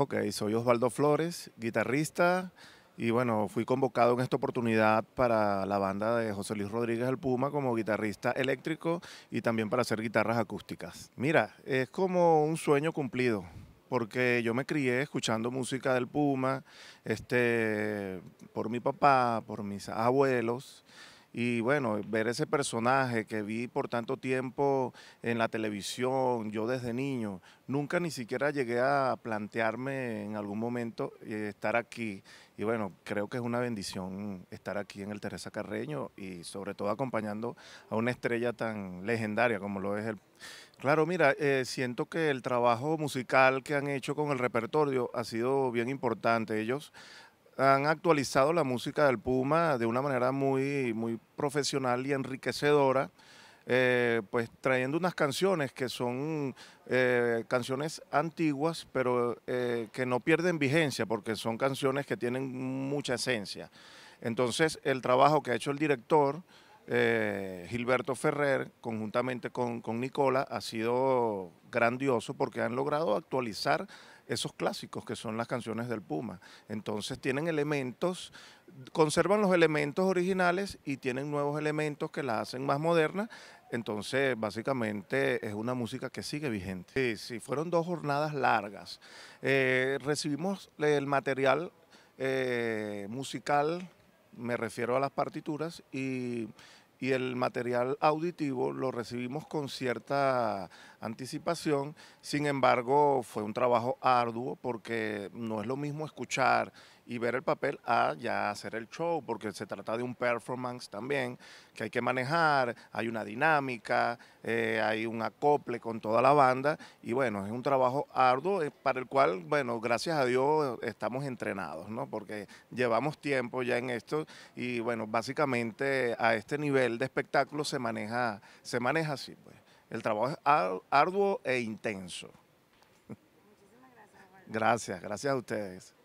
Ok, soy Osvaldo Flores, guitarrista y bueno, fui convocado en esta oportunidad para la banda de José Luis Rodríguez El Puma como guitarrista eléctrico y también para hacer guitarras acústicas. Mira, es como un sueño cumplido porque yo me crié escuchando música del Puma, este, por mi papá, por mis abuelos y bueno, ver ese personaje que vi por tanto tiempo en la televisión, yo desde niño, nunca ni siquiera llegué a plantearme en algún momento eh, estar aquí. Y bueno, creo que es una bendición estar aquí en el Teresa Carreño y sobre todo acompañando a una estrella tan legendaria como lo es el... Claro, mira, eh, siento que el trabajo musical que han hecho con el repertorio ha sido bien importante. Ellos han actualizado la música del Puma de una manera muy, muy profesional y enriquecedora. Eh, pues trayendo unas canciones que son eh, canciones antiguas, pero eh, que no pierden vigencia, porque son canciones que tienen mucha esencia. Entonces, el trabajo que ha hecho el director, Gilberto Ferrer, conjuntamente con, con Nicola, ha sido grandioso porque han logrado actualizar esos clásicos que son las canciones del Puma. Entonces tienen elementos, conservan los elementos originales y tienen nuevos elementos que la hacen más moderna. Entonces, básicamente es una música que sigue vigente. Sí, sí, fueron dos jornadas largas. Eh, recibimos el material eh, musical, me refiero a las partituras, y y el material auditivo lo recibimos con cierta anticipación, sin embargo fue un trabajo arduo porque no es lo mismo escuchar y ver el papel a ya hacer el show, porque se trata de un performance también que hay que manejar, hay una dinámica, eh, hay un acople con toda la banda y bueno, es un trabajo arduo eh, para el cual, bueno, gracias a Dios estamos entrenados, ¿no? Porque llevamos tiempo ya en esto y bueno, básicamente a este nivel de espectáculo se maneja, se maneja así, pues. El trabajo es arduo e intenso. Muchísimas gracias. Gracias, gracias a ustedes.